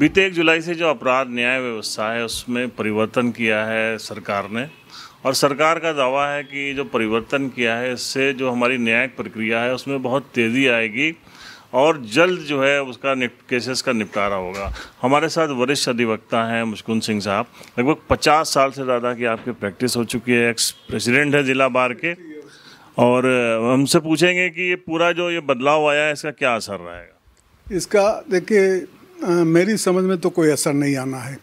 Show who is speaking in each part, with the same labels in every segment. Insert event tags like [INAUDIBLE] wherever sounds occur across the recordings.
Speaker 1: बीते एक जुलाई से जो अपराध न्याय व्यवस्था है उसमें परिवर्तन किया है सरकार ने और सरकार का दावा है कि जो परिवर्तन किया है इससे जो हमारी न्यायिक प्रक्रिया है उसमें बहुत तेज़ी आएगी और जल्द जो है उसका केसेस का निपटारा होगा हमारे साथ वरिष्ठ अधिवक्ता हैं मुस्कुंद सिंह साहब लगभग पचास साल से ज़्यादा की आपकी प्रैक्टिस हो चुकी है एक्स प्रेसिडेंट है ज़िला बार के और हमसे पूछेंगे कि ये पूरा जो ये बदलाव आया है इसका क्या असर रहेगा
Speaker 2: इसका देखिए मेरी समझ में तो कोई असर नहीं आना है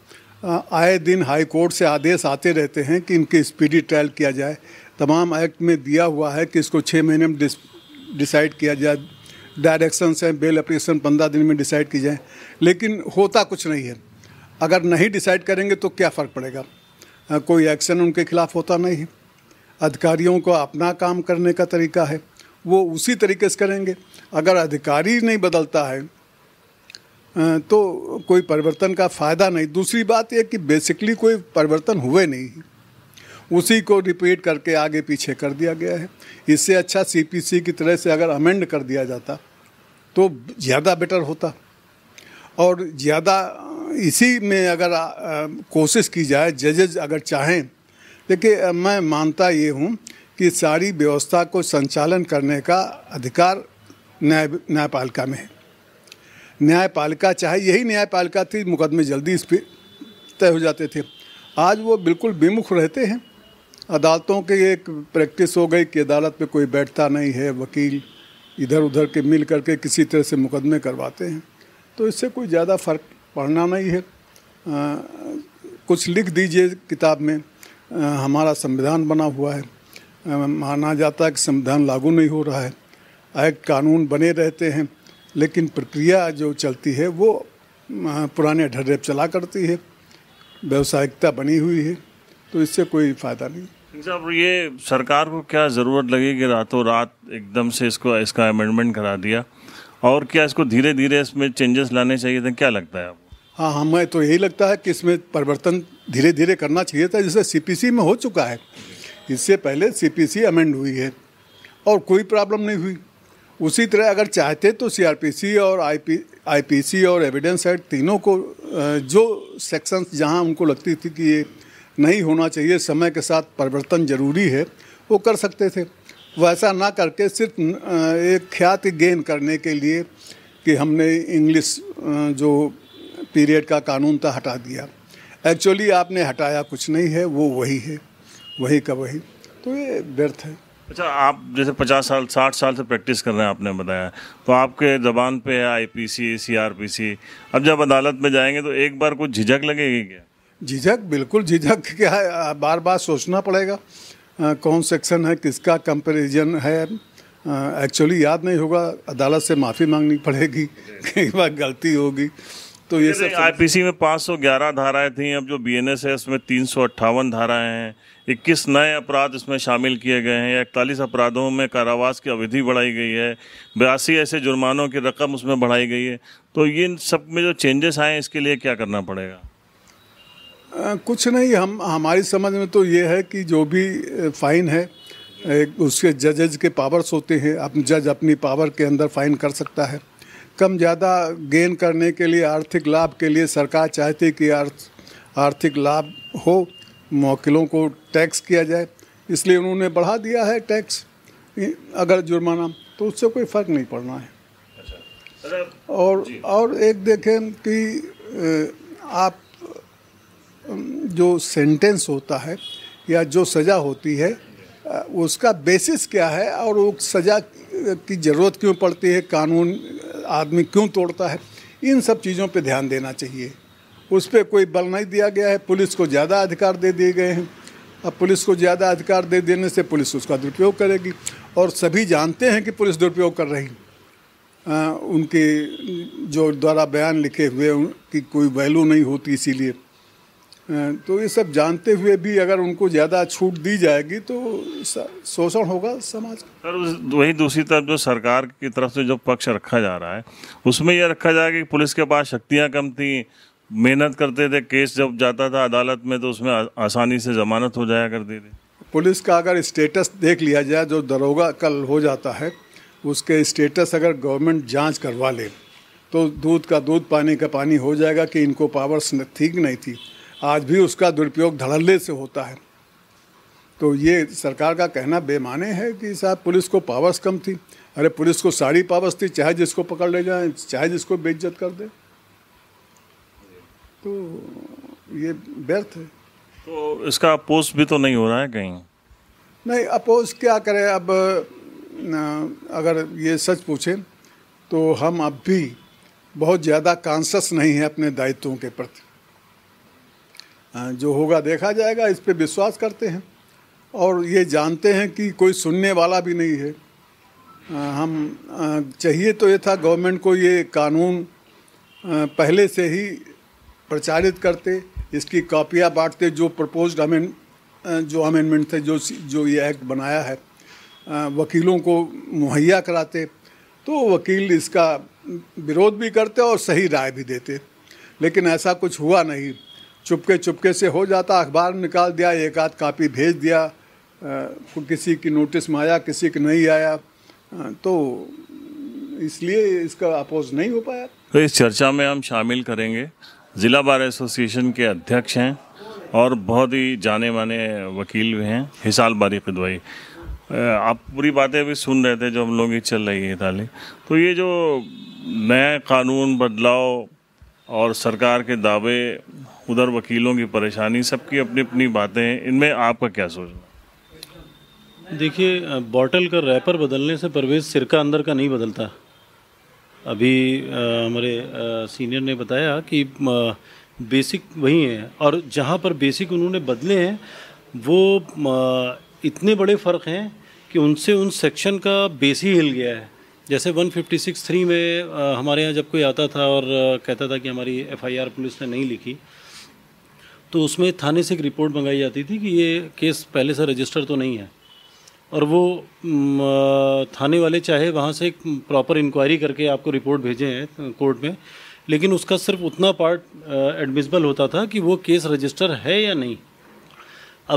Speaker 2: आए दिन हाई कोर्ट से आदेश आते रहते हैं कि इनके स्पीडी ट्रायल किया जाए तमाम एक्ट में दिया हुआ है कि इसको छः महीने में डिसाइड किया जाए डायरेक्शन से बेल अप्लीकेशन पंद्रह दिन में डिसाइड की जाए लेकिन होता कुछ नहीं है अगर नहीं डिसाइड करेंगे तो क्या फ़र्क पड़ेगा कोई एक्शन उनके खिलाफ होता नहीं है अधिकारियों को अपना काम करने का तरीका है वो उसी तरीके से करेंगे अगर अधिकारी नहीं बदलता है तो कोई परिवर्तन का फ़ायदा नहीं दूसरी बात यह कि बेसिकली कोई परिवर्तन हुए नहीं उसी को रिपीट करके आगे पीछे कर दिया गया है इससे अच्छा सीपीसी की तरह से अगर अमेंड कर दिया जाता तो ज़्यादा बेटर होता और ज़्यादा इसी में अगर कोशिश की जाए जजेज अगर चाहें देखिए मैं मानता ये हूँ कि सारी व्यवस्था को संचालन करने का अधिकार न्याय न्यायपालिका में है न्यायपालिका चाहे यही न्यायपालिका थी मुकदमे जल्दी इस पर तय हो जाते थे आज वो बिल्कुल बेमुख रहते हैं अदालतों के एक प्रैक्टिस हो गई कि अदालत में कोई बैठता नहीं है वकील इधर उधर के मिल करके किसी तरह से मुकदमे करवाते हैं तो इससे कोई ज़्यादा फ़र्क पड़ना नहीं है आ, कुछ लिख दीजिए किताब में आ, हमारा संविधान बना हुआ है आ, माना जाता है कि संविधान लागू नहीं हो रहा है एक्ट कानून बने रहते हैं लेकिन प्रक्रिया जो चलती है वो पुराने ढर्रे चला करती है व्यावसायिकता बनी हुई है तो इससे कोई फ़ायदा नहीं
Speaker 1: साहब ये सरकार को क्या ज़रूरत लगी कि रातों रात एकदम से इसको इसका अमेंडमेंट करा दिया और क्या इसको धीरे धीरे इसमें चेंजेस लाने चाहिए थे क्या लगता है आपको
Speaker 2: हाँ हमें हाँ, तो यही लगता है कि इसमें परिवर्तन धीरे धीरे करना चाहिए था जैसे सीपीसी में हो चुका है इससे पहले सीपीसी अमेंड हुई है और कोई प्रॉब्लम नहीं हुई उसी तरह अगर चाहते तो सीआरपीसी और आईपी आईपीसी और एविडेंस एक्ट तीनों को जो सेक्शंस जहां उनको लगती थी कि ये नहीं होना चाहिए समय के साथ परिवर्तन जरूरी है वो कर सकते थे वैसा ना करके सिर्फ एक ख्याति गेन करने के लिए कि हमने इंग्लिश जो पीरियड का कानून था हटा दिया एक्चुअली आपने हटाया कुछ नहीं है वो वही है वही का वही तो ये व्यर्थ है
Speaker 1: अच्छा आप जैसे पचास साल साठ साल से प्रैक्टिस कर रहे हैं आपने बताया तो आपके ज़बान पे है पी सी अब जब अदालत में जाएंगे तो एक बार कुछ झिझक लगेगी क्या
Speaker 2: झिझक बिल्कुल झिझक [LAUGHS] क्या बार बार सोचना पड़ेगा आ, कौन सेक्शन है किसका कंपेरिजन है एक्चुअली याद नहीं होगा अदालत से माफ़ी मांगनी पड़ेगी [LAUGHS] कई बार गलती होगी तो ये सब
Speaker 1: सी में पाँच सौ ग्यारह धाराएँ थी अब जो बी एन एस है उसमें तीन सौ अट्ठावन धाराएँ हैं इक्कीस नए अपराध इसमें शामिल किए गए हैं इकतालीस अपराधों में कारावास की अवधि बढ़ाई गई है बयासी ऐसे जुर्मानों की रकम उसमें बढ़ाई गई है तो ये सब में जो चेंजेस आए इसके लिए क्या करना पड़ेगा
Speaker 2: आ, कुछ नहीं हम हमारी समझ में तो ये है कि जो भी फाइन है एक उसके जजेज के पावर्स होते हैं अपने जज अपनी पावर के अंदर फाइन कर सकता है कम ज़्यादा गेन करने के लिए आर्थिक लाभ के लिए सरकार चाहती कि आर्थिक लाभ हो मोकिलों को टैक्स किया जाए इसलिए उन्होंने बढ़ा दिया है टैक्स अगर जुर्माना तो उससे कोई फ़र्क नहीं पड़ना है अच्छा। और और एक देखें कि आप जो सेंटेंस होता है या जो सज़ा होती है उसका बेसिस क्या है और वो सज़ा की ज़रूरत क्यों पड़ती है कानून आदमी क्यों तोड़ता है इन सब चीज़ों पे ध्यान देना चाहिए उस पर कोई बल नहीं दिया गया है पुलिस को ज़्यादा अधिकार दे दिए गए हैं अब पुलिस को ज़्यादा अधिकार दे देने से पुलिस उसका दुरुपयोग करेगी और सभी जानते हैं कि पुलिस दुरुपयोग कर रही आ, उनके जो द्वारा बयान लिखे हुए उनकी कोई वैल्यू नहीं होती इसीलिए तो ये सब जानते हुए भी अगर उनको ज़्यादा छूट दी जाएगी तो शोषण होगा समाज
Speaker 1: सर वही दूसरी तरफ जो सरकार की तरफ से जो पक्ष रखा जा रहा है उसमें यह रखा जाएगा कि पुलिस के पास शक्तियाँ कम थी मेहनत करते थे केस जब जाता था अदालत में तो उसमें आसानी से ज़मानत हो जाया करती थी
Speaker 2: पुलिस का अगर स्टेटस देख लिया जाए जो दरोगा कल हो जाता है उसके स्टेटस अगर गवर्नमेंट जांच करवा ले तो दूध का दूध पानी का पानी हो जाएगा कि इनको पावर्स थी कि नहीं थी आज भी उसका दुरुपयोग धड़ल्ले से होता है तो ये सरकार का कहना बेमाने है कि साहब पुलिस को पावर्स कम थी अरे पुलिस को सारी पावर्स थी चाहे जिसको पकड़ ले जाए चाहे जिसको बेइज्जत कर दे तो ये व्यर्थ है तो
Speaker 1: इसका अपोज भी तो नहीं हो रहा है कहीं
Speaker 2: नहीं अपोज क्या करें अब अगर ये सच पूछें तो हम अब भी बहुत ज़्यादा कॉन्शस नहीं है अपने दायित्वों के प्रति जो होगा देखा जाएगा इस पर विश्वास करते हैं और ये जानते हैं कि कोई सुनने वाला भी नहीं है हम चाहिए तो ये था गवर्नमेंट को ये कानून पहले से ही प्रचारित करते इसकी कापियाँ बांटते जो प्रपोज्ड अमेंड जो अमेंडमेंट थे जो जो ये एक्ट बनाया है वकीलों को मुहैया कराते तो वकील इसका विरोध भी करते और सही राय भी देते लेकिन ऐसा कुछ हुआ नहीं चुपके चुपके से हो जाता अखबार निकाल दिया एक आध कापी भेज दिया किसी की नोटिस में आया किसी की नहीं आया तो इसलिए इसका अपोज नहीं हो पाया
Speaker 1: तो इस चर्चा में हम शामिल करेंगे ज़िला बार एसोसिएशन के अध्यक्ष हैं और बहुत ही जाने माने वकील भी हैं हिसाल बारी कदवाई आप पूरी बातें भी सुन रहे थे जो हम लोग ही चल रही है ताली तो ये जो नए कानून बदलाव और सरकार के दावे उधर वकीलों की परेशानी सबकी अपनी अपनी बातें हैं इनमें आपका क्या
Speaker 3: सोच देखिए बॉटल का रैपर बदलने से परवेज सिरका अंदर का नहीं बदलता अभी हमारे सीनियर ने बताया कि बेसिक वही है और जहाँ पर बेसिक उन्होंने बदले हैं वो आ, इतने बड़े फ़र्क हैं कि उनसे उन सेक्शन का बेस ही हिल गया है जैसे 156 थ्री में आ, हमारे यहाँ जब कोई आता था और आ, कहता था कि हमारी एफआईआर पुलिस ने नहीं लिखी तो उसमें थाने से एक रिपोर्ट मंगाई जाती थी कि ये केस पहले से रजिस्टर तो नहीं है और वो थाने वाले चाहे वहाँ से एक प्रॉपर इंक्वायरी करके आपको रिपोर्ट भेजे हैं कोर्ट में लेकिन उसका सिर्फ उतना पार्ट एडमिसबल होता था कि वो केस रजिस्टर है या नहीं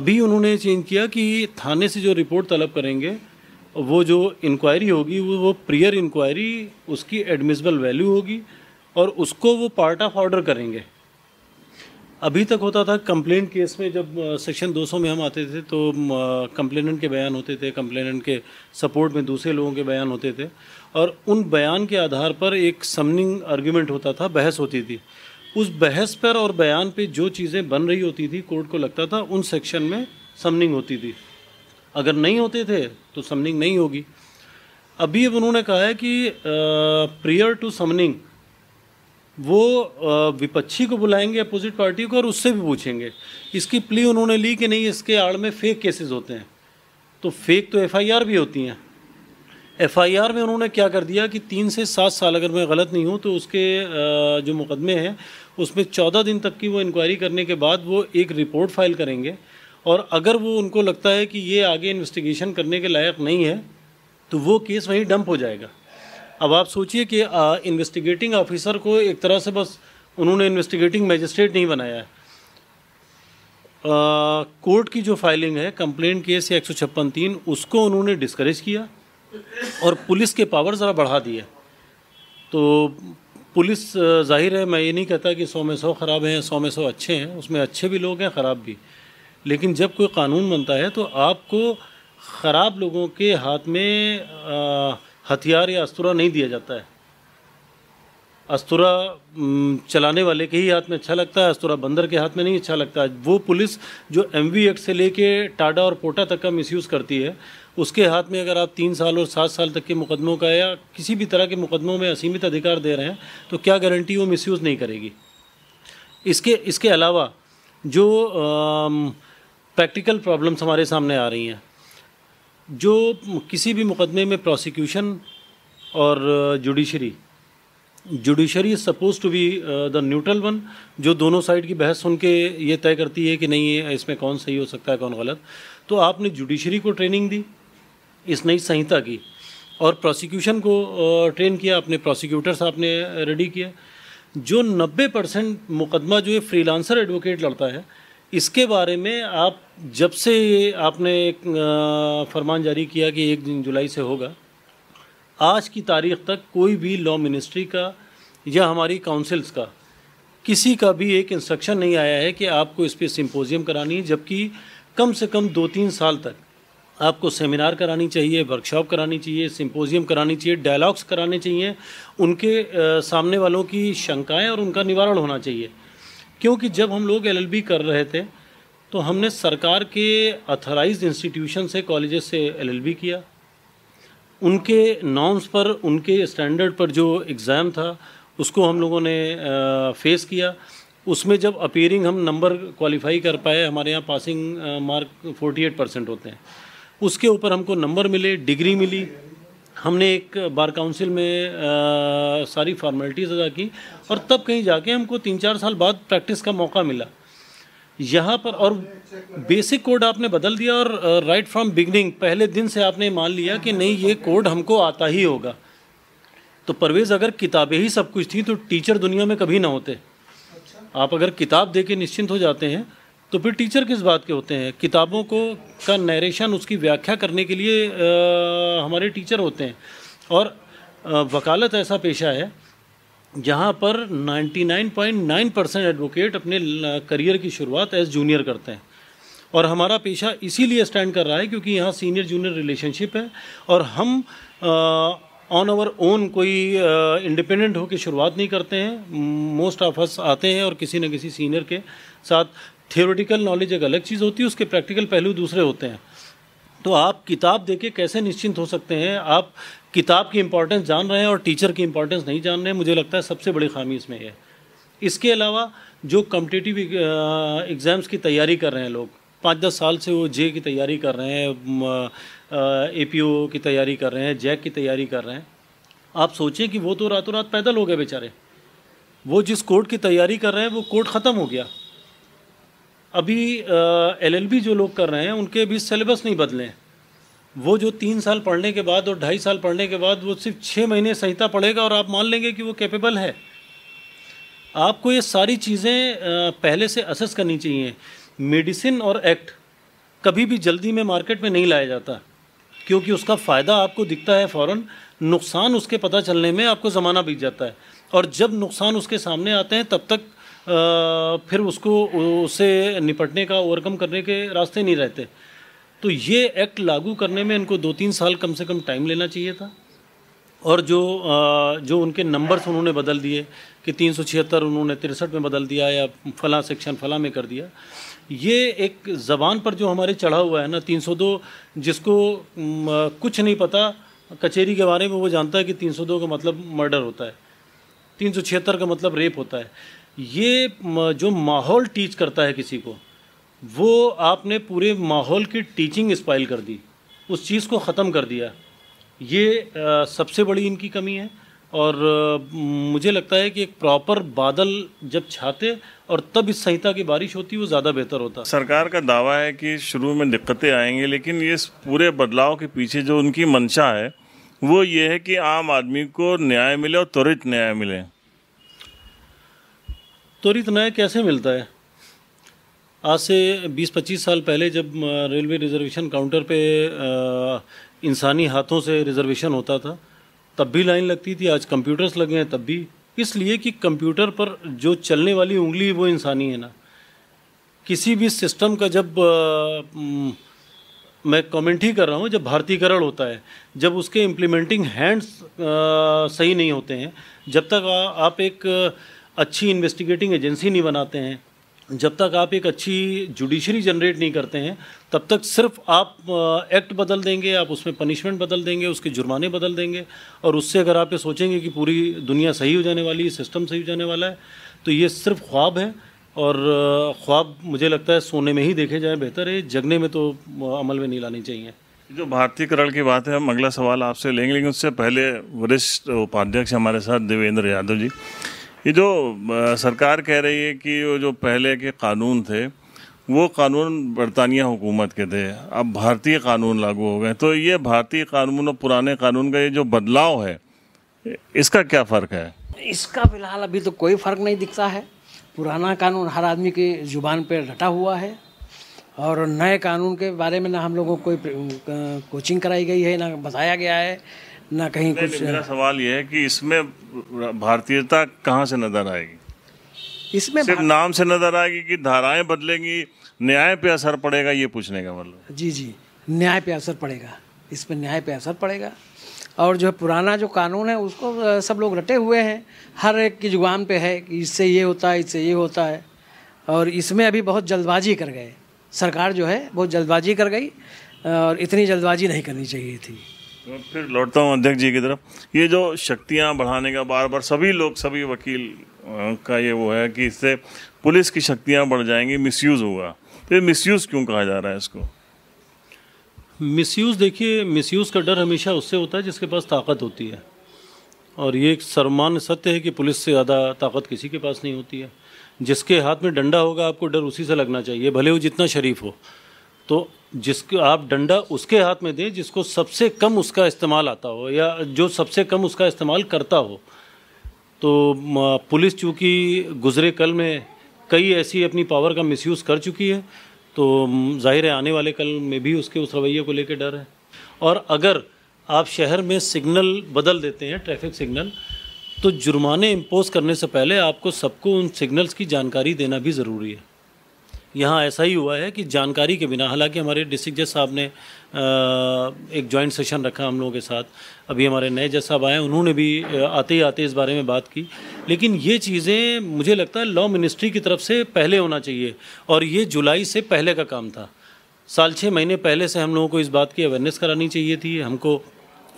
Speaker 3: अभी उन्होंने चेंज किया कि थाने से जो रिपोर्ट तलब करेंगे वो जो इंक्वायरी होगी वो वो प्रियर इंक्वायरी उसकी एडमिसबल वैल्यू होगी और उसको वो पार्ट ऑफ ऑर्डर करेंगे अभी तक होता था कंप्लेन केस में जब सेक्शन 200 में हम आते थे तो कंप्लेनेंट के बयान होते थे कंप्लेनेंट के सपोर्ट में दूसरे लोगों के बयान होते थे और उन बयान के आधार पर एक समनिंग आर्ग्यूमेंट होता था बहस होती थी उस बहस पर और बयान पे जो चीज़ें बन रही होती थी कोर्ट को लगता था उन सेक्शन में समनिंग होती थी अगर नहीं होते थे तो समनिंग नहीं होगी अभी अब उन्होंने कहा है कि प्रियर टू समनिंग वो विपक्षी को बुलाएंगे अपोजिट पार्टी को और उससे भी पूछेंगे इसकी प्ली उन्होंने ली कि नहीं इसके आड़ में फेक केसेस होते हैं तो फेक तो एफआईआर भी होती हैं एफआईआर में उन्होंने क्या कर दिया कि तीन से सात साल अगर मैं गलत नहीं हूँ तो उसके जो मुकदमे हैं उसमें चौदह दिन तक की वो इंक्वायरी करने के बाद वो एक रिपोर्ट फाइल करेंगे और अगर वो उनको लगता है कि ये आगे इन्वेस्टिगेशन करने के लायक नहीं है तो वो केस वहीं डंप हो जाएगा अब आप सोचिए कि इन्वेस्टिगेटिंग ऑफिसर को एक तरह से बस उन्होंने इन्वेस्टिगेटिंग मजिस्ट्रेट नहीं बनाया है कोर्ट की जो फाइलिंग है कंप्लेंट केस या एक सौ तीन उसको उन्होंने डिस्करेज किया और पुलिस के पावर ज़रा बढ़ा दिए तो पुलिस जाहिर है मैं ये नहीं कहता कि सौ में सौ ख़राब हैं सौ में सौ अच्छे हैं उसमें अच्छे भी लोग हैं ख़राब भी लेकिन जब कोई कानून बनता है तो आपको ख़राब लोगों के हाथ में आ, हथियार या अस्तुरा नहीं दिया जाता है अस्तुरा चलाने वाले के ही हाथ में अच्छा लगता है अस्तुरा बंदर के हाथ में नहीं अच्छा लगता है वो पुलिस जो एम वी एक्ट से लेके टाडा और पोटा तक का मिसयूज़ करती है उसके हाथ में अगर आप तीन साल और सात साल तक के मुकदमों का या किसी भी तरह के मुकदमों में असीमित अधिकार दे रहे हैं तो क्या गारंटी वो मिसयूज़ नहीं करेगी इसके इसके अलावा जो प्रैक्टिकल प्रॉब्लम्स हमारे सामने आ रही हैं जो किसी भी मुकदमे में प्रोसिक्यूशन और judiciary judiciary is suppose to be the neutral one जो दोनों साइड की बहस सुन के ये तय करती है कि नहीं है इसमें कौन सही हो सकता है कौन गलत तो आपने जुडिशरी को ट्रेनिंग दी इस नई संहिता की और प्रोसिक्यूशन को ट्रेन किया अपने प्रोसिक्यूटर्स आपने रेडी किया जो 90 परसेंट मुकदमा जो है फ्रीलांसर एडवोकेट लड़ता है इसके बारे में आप जब से आपने एक फरमान जारी किया कि एक दिन जुलाई से होगा आज की तारीख तक कोई भी लॉ मिनिस्ट्री का या हमारी काउंसिल्स का किसी का भी एक इंस्ट्रक्शन नहीं आया है कि आपको इस पर सिम्पोजियम करानी है जबकि कम से कम दो तीन साल तक आपको सेमिनार करानी चाहिए वर्कशॉप करानी चाहिए सिंपोजियम करानी चाहिए डायलॉग्स कराने चाहिए उनके सामने वालों की शंकाएं और उनका निवारण होना चाहिए क्योंकि जब हम लोग एलएलबी कर रहे थे तो हमने सरकार के अथराइज इंस्टीट्यूशन से कॉलेज से एलएलबी किया उनके नॉर्म्स पर उनके स्टैंडर्ड पर जो एग्ज़ाम था उसको हम लोगों ने फेस किया उसमें जब अपेयरिंग हम नंबर क्वालिफाई कर पाए हमारे यहाँ पासिंग मार्क 48 परसेंट होते हैं उसके ऊपर हमको नंबर मिले डिग्री मिली हमने एक बार काउंसिल में आ, सारी फॉर्मेलिटीज़ अदा की और तब कहीं जाके हमको तीन चार साल बाद प्रैक्टिस का मौका मिला यहाँ पर और बेसिक कोड आपने बदल दिया और राइट फ्रॉम बिगनिंग पहले दिन से आपने मान लिया कि नहीं ये कोड हमको आता ही होगा तो परवेज़ अगर किताबें ही सब कुछ थी तो टीचर दुनिया में कभी ना होते आप अगर किताब दे के निश्चिंत हो जाते हैं तो फिर टीचर किस बात के होते हैं किताबों को का नरेशन उसकी व्याख्या करने के लिए आ, uh, हमारे टीचर होते हैं और आ, uh, वकालत ऐसा पेशा है जहाँ पर 99.9 परसेंट एडवोकेट अपने करियर की शुरुआत एज जूनियर करते हैं और हमारा पेशा इसीलिए स्टैंड कर रहा है क्योंकि यहाँ सीनियर जूनियर रिलेशनशिप है और हम ऑन आवर ओन कोई इंडिपेंडेंट होकर शुरुआत नहीं करते हैं मोस्ट ऑफ अस आते हैं और किसी न किसी सीनियर के साथ थियोरेटिकल नॉलेज एक अलग चीज़ होती है उसके प्रैक्टिकल पहलू दूसरे होते हैं तो आप किताब देके कैसे निश्चिंत हो सकते हैं आप किताब की इंपॉर्टेंस जान रहे हैं और टीचर की इंपॉर्टेंस नहीं जान रहे हैं मुझे लगता है सबसे बड़ी खामी इसमें है इसके अलावा जो कम्पटिटिव एग्ज़ाम्स की तैयारी कर रहे हैं लोग पाँच दस साल से वो जे की तैयारी कर रहे हैं ए पी ओ की तैयारी कर रहे हैं जैक की तैयारी कर रहे हैं आप सोचें कि वो तो रातों रात पैदल हो गए बेचारे वो जिस कोर्ट की तैयारी कर रहे हैं वो कोर्ट ख़त्म हो गया अभी एल एल बी जो लोग कर रहे हैं उनके भी सिलेबस नहीं बदले हैं वो जो तीन साल पढ़ने के बाद और ढाई साल पढ़ने के बाद वो सिर्फ छः महीने संहिता पढ़ेगा और आप मान लेंगे कि वो कैपेबल है आपको ये सारी चीज़ें पहले से असेस करनी चाहिए मेडिसिन और एक्ट कभी भी जल्दी में मार्केट में नहीं लाया जाता क्योंकि उसका फ़ायदा आपको दिखता है फ़ौर नुकसान उसके पता चलने में आपको ज़माना बीत जाता है और जब नुकसान उसके सामने आते हैं तब तक आ, फिर उसको उससे निपटने का ओवरकम करने के रास्ते नहीं रहते तो ये एक्ट लागू करने में इनको दो तीन साल कम से कम टाइम लेना चाहिए था और जो जो उनके नंबर्स उन्होंने बदल दिए कि तीन सौ छिहत्तर उन्होंने तिरसठ में बदल दिया या फला सेक्शन फला में कर दिया ये एक ज़बान पर जो हमारे चढ़ा हुआ है ना तीन सौ दो जिसको कुछ नहीं पता कचहरी के बारे में वो जानता है कि तीन सौ दो का मतलब मर्डर होता है तीन सौ छिहत्तर का मतलब रेप होता है ये जो माहौल टीच करता है किसी को वो आपने पूरे माहौल की टीचिंग स्पाइल कर दी उस चीज़ को ख़त्म कर दिया ये आ, सबसे बड़ी इनकी कमी है और आ, मुझे लगता है कि एक प्रॉपर बादल जब छाते और तब इस संहिता की बारिश होती वो ज़्यादा बेहतर होता सरकार का दावा है कि शुरू में दिक्कतें
Speaker 1: आएंगी लेकिन ये पूरे बदलाव के पीछे जो उनकी मंशा है वो ये है कि आम आदमी
Speaker 3: को न्याय मिले और त्वरित न्याय मिले त्वरित न्याय कैसे मिलता है आज से 20-25 साल पहले जब रेलवे रिजर्वेशन काउंटर पे इंसानी हाथों से रिजर्वेशन होता था तब भी लाइन लगती थी आज कंप्यूटर्स लगे हैं तब भी इसलिए कि कंप्यूटर पर जो चलने वाली उंगली वो इंसानी है ना किसी भी सिस्टम का जब आ, मैं कमेंट ही कर रहा हूँ जब भारतीकरण होता है जब उसके इम्प्लीमेंटिंग हैंड्स सही नहीं होते हैं जब तक आ, आप एक अच्छी इन्वेस्टिगेटिंग एजेंसी नहीं बनाते हैं जब तक आप एक अच्छी जुडिशरी जनरेट नहीं करते हैं तब तक सिर्फ आप एक्ट बदल देंगे आप उसमें पनिशमेंट बदल देंगे उसके जुर्माने बदल देंगे और उससे अगर आप ये सोचेंगे कि पूरी दुनिया सही हो जाने वाली है सिस्टम सही हो जाने वाला है तो ये सिर्फ ख्वाब है और ख्वाब मुझे लगता है सोने में ही देखे जाए बेहतर है जगने में तो अमल में नहीं लानी चाहिए जो भारतीयकरण की बात है हम अगला सवाल आपसे लेंगे लेकिन उससे पहले
Speaker 1: वरिष्ठ उपाध्यक्ष हमारे साथ देवेंद्र यादव जी ये जो सरकार कह रही है कि वो जो पहले के कानून थे वो कानून बरतानिया हुकूमत के थे अब भारतीय कानून लागू हो गए तो ये भारतीय कानून और पुराने कानून का ये जो बदलाव है इसका क्या फ़र्क है
Speaker 4: इसका फिलहाल अभी तो कोई फ़र्क नहीं दिखता है पुराना कानून हर आदमी की ज़ुबान पर रटा हुआ है और नए कानून के बारे में ना हम लोगों को कोई कोचिंग कराई गई है ना बताया गया है ना कहीं नहीं, कुछ नहीं, मेरा सवाल
Speaker 1: यह है कि इसमें भारतीयता कहाँ से नजर आएगी इसमें सिर्फ नाम से नजर आएगी कि धाराएं बदलेंगी न्याय पे असर पड़ेगा ये पूछने का मतलब जी जी
Speaker 4: न्याय पे असर पड़ेगा इस पर न्याय पे असर पड़ेगा और जो पुराना जो कानून है उसको सब लोग रटे हुए हैं हर एक की जुबान पे है कि इससे ये होता है इससे ये होता
Speaker 3: है और इसमें अभी बहुत जल्दबाजी कर गए सरकार जो है बहुत जल्दबाजी कर गई और इतनी जल्दबाजी नहीं करनी चाहिए थी
Speaker 1: फिर लौटता हूँ अध्यक्ष जी की तरफ ये जो शक्तियाँ बढ़ाने का बार बार सभी लोग सभी वकील का ये वो है कि इससे पुलिस की शक्तियाँ बढ़ जाएंगी मिसयूज़ होगा तो ये मिसयूज़ क्यों कहा जा रहा है इसको
Speaker 3: मिसयूज़ देखिए मिसयूज़ का डर हमेशा उससे होता है जिसके पास ताकत होती है और ये एक सर्वमान्य सत्य है कि पुलिस से ज़्यादा ताकत किसी के पास नहीं होती है जिसके हाथ में डंडा होगा आपको डर उसी से लगना चाहिए भले वो जितना शरीफ हो तो जिसको आप डंडा उसके हाथ में दें जिसको सबसे कम उसका इस्तेमाल आता हो या जो सबसे कम उसका इस्तेमाल करता हो तो पुलिस चूँकि गुजरे कल में कई ऐसी अपनी पावर का मिसयूज़ कर चुकी है तो जाहिर है आने वाले कल में भी उसके उस रवैये को लेकर डर है और अगर आप शहर में सिग्नल बदल देते हैं ट्रैफिक सिग्नल तो जुर्माने इम्पोज करने से पहले आपको सबको उन सिग्नल्स की जानकारी देना भी ज़रूरी है यहाँ ऐसा ही हुआ है कि जानकारी के बिना हालांकि हमारे डिस्ट्रिक्ट जज साहब ने एक जॉइंट सेशन रखा हम लोगों के साथ अभी हमारे नए जज साहब आए उन्होंने भी आते ही आते इस बारे में बात की लेकिन ये चीज़ें मुझे लगता है लॉ मिनिस्ट्री की तरफ से पहले होना चाहिए और ये जुलाई से पहले का काम था साल छः महीने पहले से हम लोगों को इस बात की अवेयरनेस करानी चाहिए थी हमको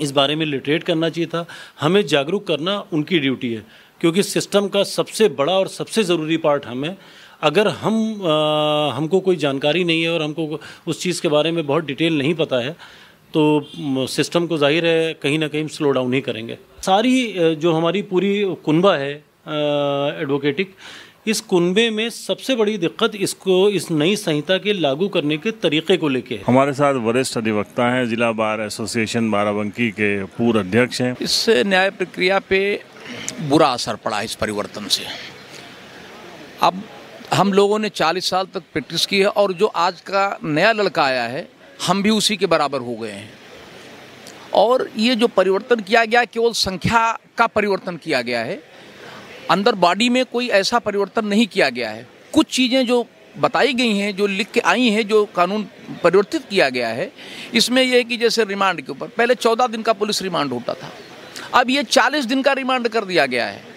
Speaker 3: इस बारे में लिटरेट करना चाहिए था हमें जागरूक करना उनकी ड्यूटी है क्योंकि सिस्टम का सबसे बड़ा और सबसे ज़रूरी पार्ट हमें अगर हम आ, हमको कोई जानकारी नहीं है और हमको उस चीज़ के बारे में बहुत डिटेल नहीं पता है तो सिस्टम को जाहिर है कहीं ना कहीं स्लो डाउन ही करेंगे सारी जो हमारी पूरी कुनबा है एडवोकेटिक इस कुनबे में सबसे बड़ी दिक्कत इसको इस नई संहिता के लागू करने के तरीके को लेके है
Speaker 1: हमारे साथ वरिष्ठ अधिवक्ता हैं जिला बार एसोसिएशन बाराबंकी के पूर्व अध्यक्ष हैं
Speaker 3: इससे न्याय
Speaker 5: प्रक्रिया पे बुरा असर पड़ा इस परिवर्तन से अब हम लोगों ने 40 साल तक प्रैक्टिस की है और जो आज का नया लड़का आया है हम भी उसी के बराबर हो गए हैं और ये जो परिवर्तन किया गया केवल संख्या का परिवर्तन किया गया है अंदर बॉडी में कोई ऐसा परिवर्तन नहीं किया गया है कुछ चीज़ें जो बताई गई हैं जो लिख के आई हैं जो कानून परिवर्तित किया गया है इसमें यह है कि जैसे रिमांड के ऊपर पहले चौदह दिन का पुलिस रिमांड होता था अब ये चालीस दिन का रिमांड कर दिया गया है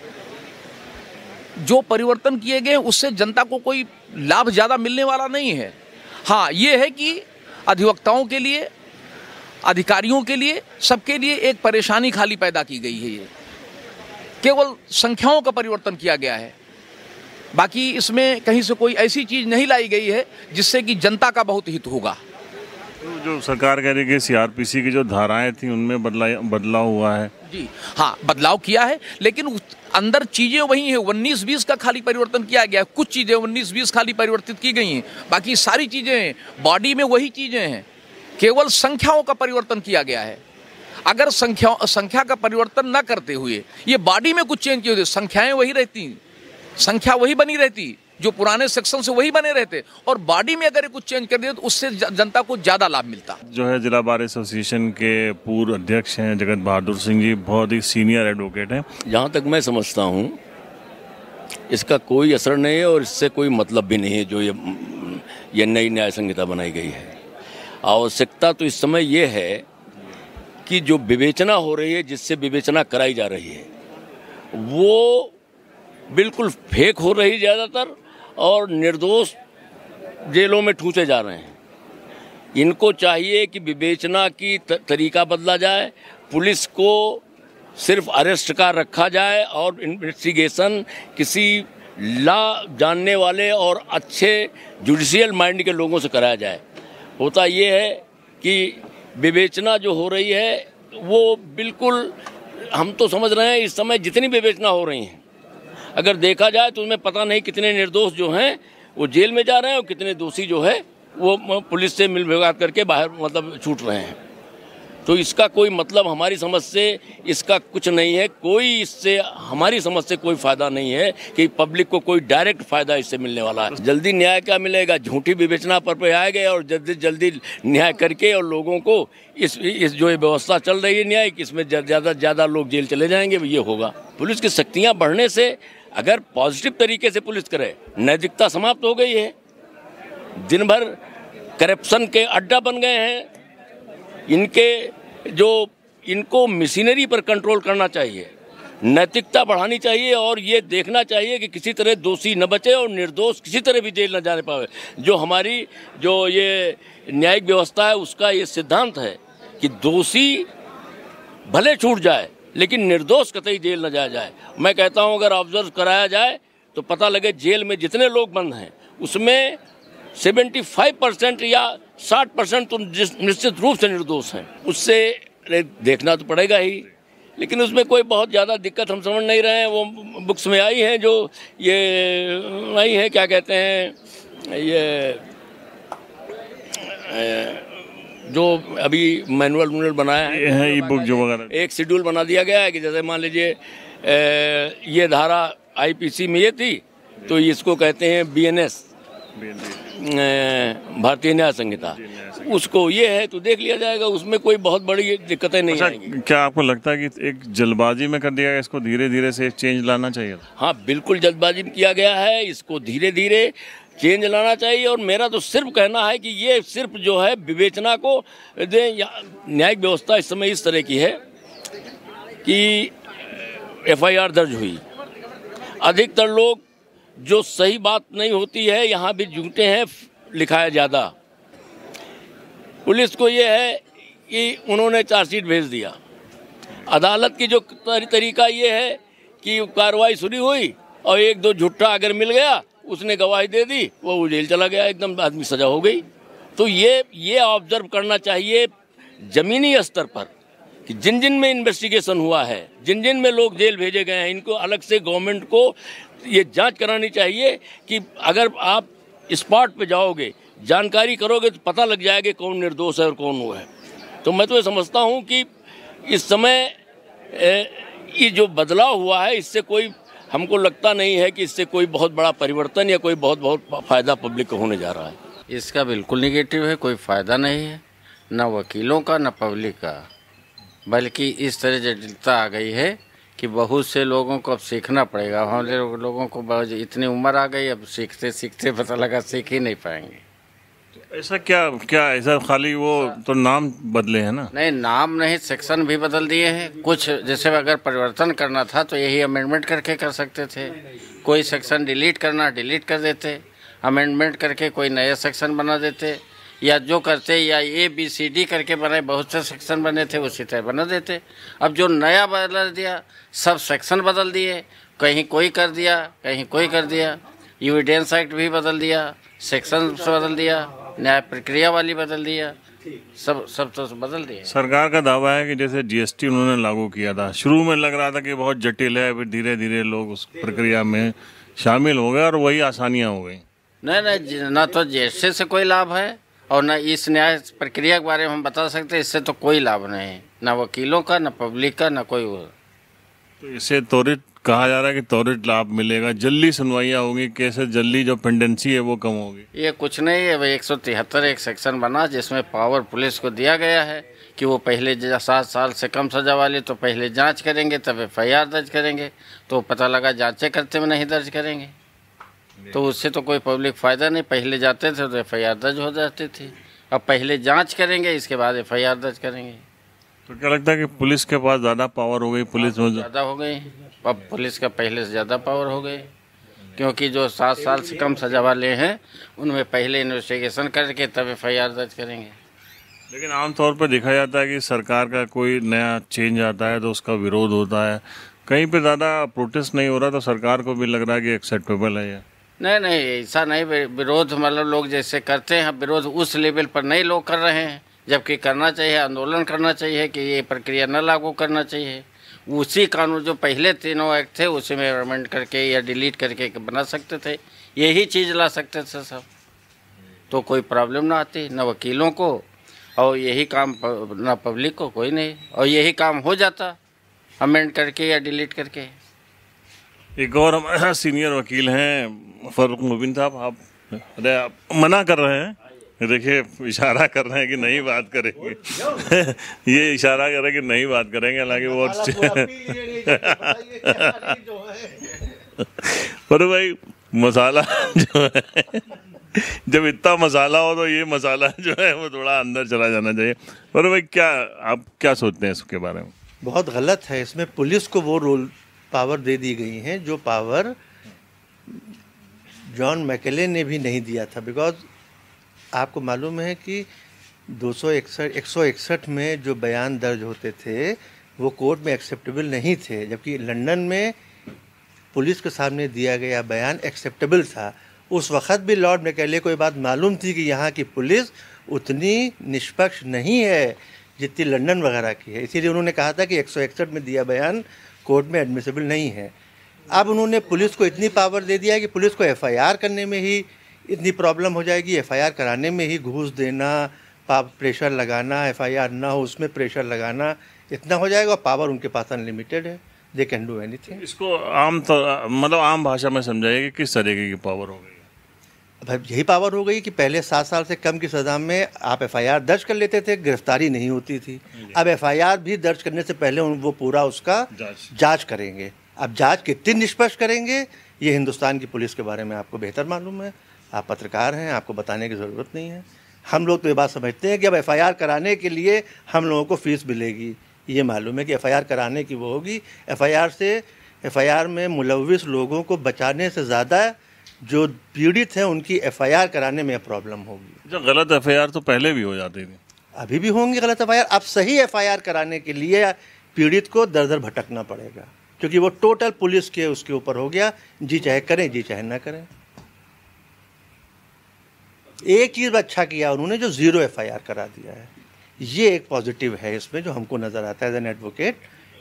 Speaker 5: जो परिवर्तन किए गए उससे जनता को कोई लाभ ज़्यादा मिलने वाला नहीं है हाँ ये है कि अधिवक्ताओं के लिए अधिकारियों के लिए सबके लिए एक परेशानी खाली पैदा की गई है ये केवल संख्याओं का परिवर्तन किया गया है बाकी इसमें कहीं से कोई ऐसी चीज़ नहीं लाई गई है जिससे कि जनता का बहुत हित होगा
Speaker 1: तो जो सरकार कह रही है कि सीआरपीसी की जो धाराएं थी उनमें बदला बदलाव हुआ है
Speaker 5: जी हाँ बदलाव किया है लेकिन अंदर चीज़ें वही हैं उन्नीस बीस का खाली परिवर्तन किया गया है कुछ चीज़ें उन्नीस बीस खाली परिवर्तित की गई हैं बाकी सारी चीज़ें हैं बॉडी में वही चीज़ें हैं केवल संख्याओं का परिवर्तन किया गया है अगर संख्या संख्या का परिवर्तन न करते हुए ये बॉडी में कुछ चेंज किए होते संख्याएं वही रहती संख्या वही बनी रहती जो पुराने सेक्शन से वही बने रहते और बॉडी में अगर कुछ चेंज कर दिया तो उससे जनता को ज़्यादा लाभ मिलता
Speaker 1: जो है जिला बार एसोसिएशन के पूर्व अध्यक्ष हैं जगत बहादुर सिंह जी बहुत ही सीनियर एडवोकेट हैं जहाँ तक मैं समझता हूँ इसका कोई असर नहीं है और
Speaker 6: इससे कोई मतलब भी नहीं है जो ये ये नई न्याय संहिता बनाई गई है आवश्यकता तो इस समय ये है कि जो विवेचना हो रही है जिससे विवेचना कराई जा रही है वो बिल्कुल फेक हो रही ज़्यादातर और निर्दोष जेलों में ठूसे जा रहे हैं इनको चाहिए कि विवेचना की तरीका बदला जाए पुलिस को सिर्फ अरेस्ट का रखा जाए और इन्वेस्टिगेशन किसी ला जानने वाले और अच्छे जुडिशियल माइंड के लोगों से कराया जाए होता ये है कि विवेचना जो हो रही है वो बिल्कुल हम तो समझ रहे हैं इस समय जितनी विवेचना हो रही हैं अगर देखा जाए तो उनमें पता नहीं कितने निर्दोष जो हैं वो जेल में जा रहे हैं और कितने दोषी जो है वो पुलिस से मिल भगात करके बाहर मतलब छूट रहे हैं तो इसका कोई मतलब हमारी समझ से इसका कुछ नहीं है कोई इससे हमारी समझ से कोई फायदा नहीं है कि पब्लिक को कोई डायरेक्ट फायदा इससे मिलने वाला है जल्दी न्याय क्या मिलेगा झूठी विवेचना पर पे आए गए और जल्दी जल्दी न्याय करके और लोगों को इस इस जो ये व्यवस्था चल रही है न्याय कि इसमें ज़्यादा ज़्यादा लोग जेल चले जाएंगे ये होगा पुलिस की शक्तियाँ बढ़ने से अगर पॉजिटिव तरीके से पुलिस करे नैतिकता समाप्त हो गई है दिन भर करप्शन के अड्डा बन गए हैं इनके जो इनको मशीनरी पर कंट्रोल करना चाहिए नैतिकता बढ़ानी चाहिए और ये देखना चाहिए कि किसी तरह दोषी न बचे और निर्दोष किसी तरह भी जेल न जाने पावे जो हमारी जो ये न्यायिक व्यवस्था है उसका ये सिद्धांत है कि दोषी भले छूट जाए लेकिन निर्दोष कतई जेल न जाया जाए मैं कहता हूँ अगर ऑब्जर्व कराया जाए तो पता लगे जेल में जितने लोग बंद हैं उसमें 75 परसेंट या 60 परसेंट तो निश्चित रूप से निर्दोष हैं उससे देखना तो पड़ेगा ही लेकिन उसमें कोई बहुत ज़्यादा दिक्कत हम समझ नहीं रहे हैं वो बुक्स में आई हैं जो ये आई है क्या कहते हैं ये जो अभी मैनुअल मैनुअल बनाया है ई बुक जो वगैरह एक शेड्यूल बना दिया गया है कि जैसे मान लीजिए ये धारा आईपीसी में ये थी तो इसको कहते हैं बीएनएस भारतीय न्याय संहिता उसको ये है तो देख लिया
Speaker 1: जाएगा उसमें कोई
Speaker 6: बहुत बड़ी दिक्कतें नहीं अच्छा,
Speaker 1: क्या आपको लगता है कि एक जल्दबाजी में कर दिया गया इसको धीरे धीरे से चेंज लाना चाहिए हाँ बिल्कुल
Speaker 6: जल्दबाजी में किया गया है इसको धीरे धीरे चेंज लाना चाहिए और मेरा तो सिर्फ कहना है कि ये सिर्फ जो है विवेचना को दें न्यायिक व्यवस्था इस समय इस तरह की है कि एफआईआर दर्ज हुई अधिकतर लोग जो सही बात नहीं होती है यहाँ भी झूठे हैं लिखाया ज़्यादा पुलिस को ये है कि उन्होंने चार्जशीट भेज दिया अदालत की जो तरीका ये है कि कार्रवाई शुरू हुई और एक दो झुट्टा अगर मिल गया उसने गवाही दे दी वो जेल चला गया एकदम आदमी सजा हो गई तो ये ये ऑब्जर्व करना चाहिए जमीनी स्तर पर कि जिन जिन में इन्वेस्टिगेशन हुआ है जिन जिन में लोग जेल भेजे गए हैं इनको अलग से गवर्नमेंट को ये जांच करानी चाहिए कि अगर आप स्पॉट पे जाओगे जानकारी करोगे तो पता लग जाएगा कौन निर्दोष है और कौन वो है तो मैं तो ये समझता हूँ कि इस समय ये जो बदलाव हुआ है इससे कोई हमको लगता नहीं है कि इससे कोई बहुत बड़ा परिवर्तन या कोई बहुत बहुत फ़ायदा पब्लिक को होने जा रहा है
Speaker 4: इसका बिल्कुल निगेटिव है कोई फ़ायदा नहीं है ना वकीलों का न पब्लिक का बल्कि इस तरह जटिलता आ गई है कि बहुत से लोगों को अब सीखना पड़ेगा हमारे लोगों को इतनी उम्र आ गई अब सीखते सीखते पता लगा सीख ही नहीं पाएंगे
Speaker 1: ऐसा क्या क्या ऐसा खाली वो तो नाम बदले हैं ना
Speaker 4: नहीं नाम नहीं सेक्शन भी बदल दिए हैं कुछ जैसे अगर परिवर्तन करना था तो यही अमेंडमेंट करके कर सकते थे कोई सेक्शन डिलीट करना डिलीट कर देते अमेंडमेंट करके कोई नया सेक्शन बना देते या जो करते या ए बी सी डी करके बनाए बहुत से सेक्शन बने थे उसी तरह बना देते अब जो नया बदल दिया सब सेक्शन बदल दिए कहीं कोई कर दिया कहीं कोई कर दिया एविडेंस एक्ट भी बदल दिया सेक्शन बदल दिया न्याय प्रक्रिया वाली बदल दिया सब सब तो बदल दिया
Speaker 1: सरकार का दावा है कि जैसे जीएसटी उन्होंने लागू किया था शुरू में लग रहा था कि बहुत जटिल है फिर धीरे धीरे लोग उस प्रक्रिया में शामिल हो गए और वही आसानियाँ हो गई
Speaker 4: नहीं नहीं ना तो जीएसटी से कोई लाभ है और ना इस न्याय प्रक्रिया के बारे में हम बता सकते इससे तो कोई लाभ नहीं ना वकीलों का ना पब्लिक का ना कोई
Speaker 1: तो इसे त्वरित कहा जा रहा है कि त्वरित लाभ मिलेगा जल्दी सुनवाइयाँ होंगी कैसे जल्दी जो पेंडेंसी है वो कम होगी
Speaker 4: ये कुछ नहीं है एक सौ तिहत्तर एक सेक्शन बना जिसमें पावर पुलिस को दिया गया है कि वो पहले सात साल से कम सजा वाले तो पहले जांच करेंगे तब एफ दर्ज करेंगे तो पता लगा जाँचें करते हुए नहीं दर्ज करेंगे तो उससे तो कोई पब्लिक फ़ायदा नहीं पहले जाते थे तो एफ दर्ज हो जाती थी अब पहले जाँच करेंगे इसके बाद एफ दर्ज करेंगे
Speaker 1: तो क्या लगता है कि पुलिस के पास ज़्यादा पावर हो गई पुलिस हाँ, में ज़्यादा
Speaker 4: हो गई अब पुलिस का पहले से ज़्यादा पावर हो गई क्योंकि जो सात साल से कम सजा वाले हैं उनमें पहले इन्वेस्टिगेशन करके तब एफ दर्ज करेंगे
Speaker 1: लेकिन आमतौर पर देखा जाता है कि सरकार का कोई नया चेंज आता है तो उसका विरोध होता है कहीं पर ज़्यादा प्रोटेस्ट नहीं हो रहा तो सरकार को भी लग रहा है कि एक्सेप्टेबल है
Speaker 4: नहीं नहीं ऐसा नहीं विरोध मतलब लोग जैसे करते हैं विरोध उस लेवल पर नहीं लोग कर रहे हैं जबकि करना चाहिए आंदोलन करना चाहिए कि ये प्रक्रिया न लागू करना चाहिए उसी कानून जो पहले तीनों एक्ट थे उसी में अमेंड करके या डिलीट करके बना सकते थे यही चीज़ ला सकते थे सब तो कोई प्रॉब्लम ना आती न वकीलों को और यही काम ना पब्लिक को कोई नहीं और यही काम हो जाता अमेंड करके या डिलीट करके
Speaker 1: एक और सीनियर वकील हैं फरूक मुबिन साहब आप मना कर रहे हैं देखिए इशारा कर रहे हैं कि नहीं बात करेंगे [LAUGHS] ये इशारा कर रहे हैं कि नहीं बात करेंगे हालांकि वो [LAUGHS] पर भाई मसाला जो है जब इतना मसाला हो तो ये मसाला जो है वो थोड़ा अंदर चला जाना चाहिए पर भाई क्या आप क्या सोचते हैं इसके बारे में
Speaker 7: बहुत गलत है इसमें पुलिस को वो रोल पावर दे दी गई है जो पावर जॉन मैकेले ने भी नहीं दिया था बिकॉज आपको मालूम है कि दो सौ इकसठ में जो बयान दर्ज होते थे वो कोर्ट में एक्सेप्टेबल नहीं थे जबकि लंदन में पुलिस के सामने दिया गया बयान एक्सेप्टेबल था उस वक़्त भी लॉर्ड मैकेले को ये बात मालूम थी कि यहाँ की पुलिस उतनी निष्पक्ष नहीं है जितनी लंदन वगैरह की है इसीलिए उन्होंने कहा था कि एक में दिया बयान कोर्ट में एडमिसिबल नहीं है अब उन्होंने पुलिस को इतनी पावर दे दिया कि पुलिस को एफ़ करने में ही इतनी प्रॉब्लम हो जाएगी एफआईआर कराने में ही घूस देना पाप प्रेशर लगाना एफआईआर ना हो उसमें प्रेशर लगाना इतना हो जाएगा पावर उनके पास अनलिमिटेड है
Speaker 1: दे कैन डू एनी इसको आम तो, मतलब आम भाषा में समझाइए कि किस तरीके की पावर हो गई
Speaker 7: अब यही पावर हो गई कि पहले सात साल से कम की सज़ा में आप एफआईआर दर्ज कर लेते थे गिरफ्तारी नहीं होती थी अब एफआईआर भी दर्ज करने से पहले वो पूरा उसका
Speaker 1: जांच
Speaker 7: करेंगे अब जांच कितनी निष्पक्ष करेंगे ये हिंदुस्तान की पुलिस के बारे में आपको बेहतर मालूम है आप पत्रकार हैं आपको बताने की ज़रूरत नहीं है हम लोग तो ये बात समझते हैं कि अब एफआईआर कराने के लिए हम लोगों को फ़ीस मिलेगी ये मालूम है कि एफआईआर कराने की वो होगी एफआईआर से एफआईआर में मुलविस लोगों को बचाने से ज़्यादा जो पीड़ित हैं उनकी एफआईआर कराने में प्रॉब्लम होगी
Speaker 1: जब अच्छा, गलत एफआईआर तो पहले भी हो जाती थी
Speaker 7: अभी भी होंगी गलत एफ अब सही एफ कराने के लिए पीड़ित को दर दर भटकना पड़ेगा क्योंकि वो टोटल पुलिस के उसके ऊपर हो गया जी चाहे करें जी चाहे ना करें एक चीज़ अच्छा किया उन्होंने जो ज़ीरो एफ करा दिया है ये एक पॉजिटिव है इसमें जो हमको नज़र आता है एज एन एडवोकेट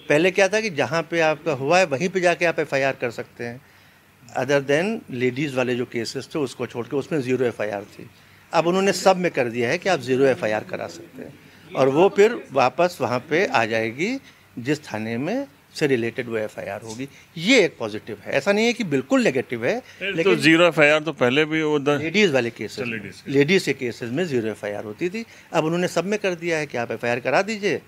Speaker 7: पहले क्या था कि जहाँ पे आपका हुआ है वहीं पे जाके आप एफ कर सकते हैं अदर देन लेडीज़ वाले जो केसेस थे उसको छोड़ के उसमें ज़ीरो एफ थी अब उन्होंने सब में कर दिया है कि आप ज़ीरो एफ करा सकते हैं और वो फिर वापस वहाँ पर आ जाएगी जिस थाने में से रिलेटेड वो एफ होगी ये एक पॉजिटिव है ऐसा नहीं है कि बिल्कुल नेगेटिव है तो लेकिन तो जीरो एफ तो पहले भी लेडीज वाले केसेस लेडीज के केसेस में जीरो एफ होती थी अब उन्होंने सब में कर दिया है कि आप एफ करा दीजिए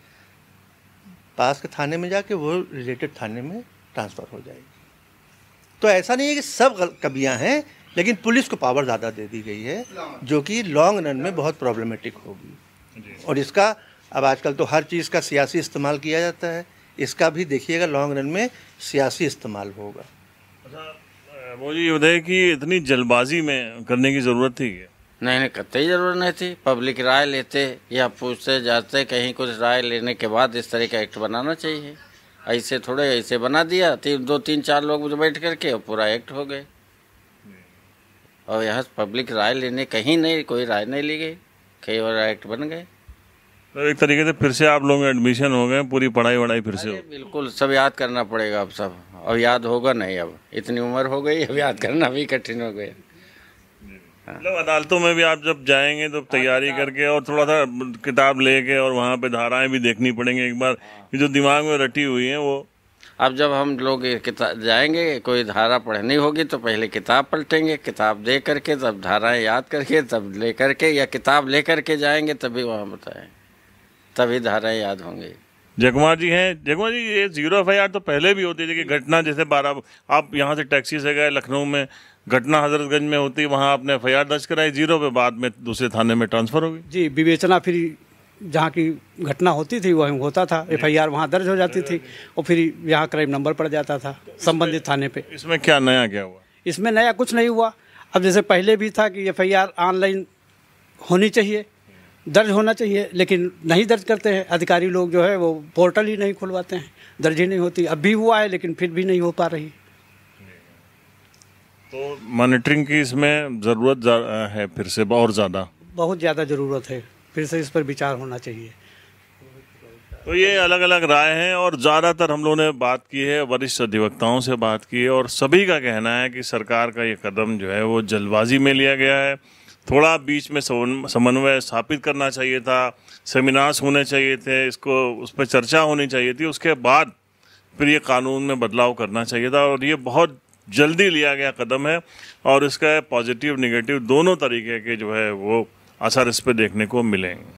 Speaker 7: पास के थाने में जाके वो रिलेटेड थाने में ट्रांसफ़र हो जाएगी तो ऐसा नहीं है कि सब कमियाँ हैं लेकिन पुलिस को पावर ज़्यादा दे दी गई है जो कि लॉन्ग रन में बहुत प्रॉब्लमेटिक होगी और इसका अब आजकल तो हर चीज़ का सियासी इस्तेमाल किया जाता है इसका भी देखिएगा लॉन्ग रन में
Speaker 4: सियासी इस्तेमाल
Speaker 1: होगा अच्छा वो ये बताइए कि इतनी जल्दबाजी में करने की ज़रूरत थी क्या
Speaker 4: नहीं नहीं कतई ज़रूरत नहीं थी पब्लिक राय लेते या पूछते जाते कहीं कुछ राय लेने के बाद इस तरह का एक्ट बनाना चाहिए ऐसे थोड़े ऐसे बना दिया तीन दो तीन चार लोग बैठ करके और पूरा एक्ट हो गए और यहाँ पब्लिक राय लेने कहीं नहीं कोई राय नहीं ली गई कई और एक्ट बन गए
Speaker 1: तो एक तरीके से फिर से आप लोग एडमिशन हो गए पूरी पढ़ाई वढ़ाई फिर से हो
Speaker 4: बिल्कुल सब याद करना पड़ेगा अब सब अब याद होगा नहीं अब इतनी उम्र हो गई अब याद करना भी कठिन हो गया
Speaker 1: हाँ। मतलब अदालतों में भी आप जब जाएंगे तो तैयारी हाँ, करके और थोड़ा सा किताब लेके और वहाँ पे धाराएं भी देखनी पड़ेंगे एक बार ये हाँ। जो दिमाग में रटी हुई है वो अब
Speaker 4: जब हम लोग जाएंगे कोई धारा पढ़नी होगी तो पहले किताब पलटेंगे किताब दे करके तब धाराएं याद करके तब ले करके या किताब ले करके जाएंगे तभी वहाँ बताएंगे
Speaker 1: तभी धाराएं याद होंगे जगमा जी हैं जगमा जी ये जीरो एफ तो पहले भी होती थी कि घटना जैसे बारह आप यहाँ से टैक्सी से गए लखनऊ में घटना हजरतगंज में होती वहाँ आपने एफ दर्ज कराई जीरो पे बाद में दूसरे थाने में ट्रांसफर हो गई
Speaker 3: जी विवेचना फिर जहाँ की घटना होती थी वहीं होता था एफ आई आर वहाँ दर्ज हो जाती थी और फिर यहाँ क्राइम नंबर पड़ जाता था संबंधित थाने पे इसमें क्या नया क्या हुआ इसमें नया कुछ नहीं हुआ अब जैसे पहले भी था कि एफ आई आर ऑनलाइन होनी चाहिए दर्ज होना चाहिए लेकिन नहीं दर्ज करते हैं अधिकारी लोग जो है वो पोर्टल ही नहीं खुलवाते हैं दर्ज ही नहीं होती अब भी हुआ है लेकिन फिर भी नहीं हो पा रही
Speaker 1: तो मॉनिटरिंग की इसमें ज़रूरत है फिर से और ज़्यादा
Speaker 3: बहुत ज़्यादा ज़रूरत है फिर से इस पर विचार होना चाहिए
Speaker 1: तो ये अलग अलग राय हैं और ज़्यादातर हम लोगों ने बात की है वरिष्ठ अधिवक्ताओं से बात की है और सभी का कहना है कि सरकार का ये कदम जो है वो जल्दबाजी में लिया गया है थोड़ा बीच में समन्वय स्थापित करना चाहिए था सेमिनार्स होने चाहिए थे इसको उस पर चर्चा होनी चाहिए थी उसके बाद फिर ये कानून में बदलाव करना चाहिए था और ये बहुत जल्दी लिया गया कदम है और इसका पॉजिटिव निगेटिव दोनों तरीके के जो है वो असर इस पर देखने को मिलेंगे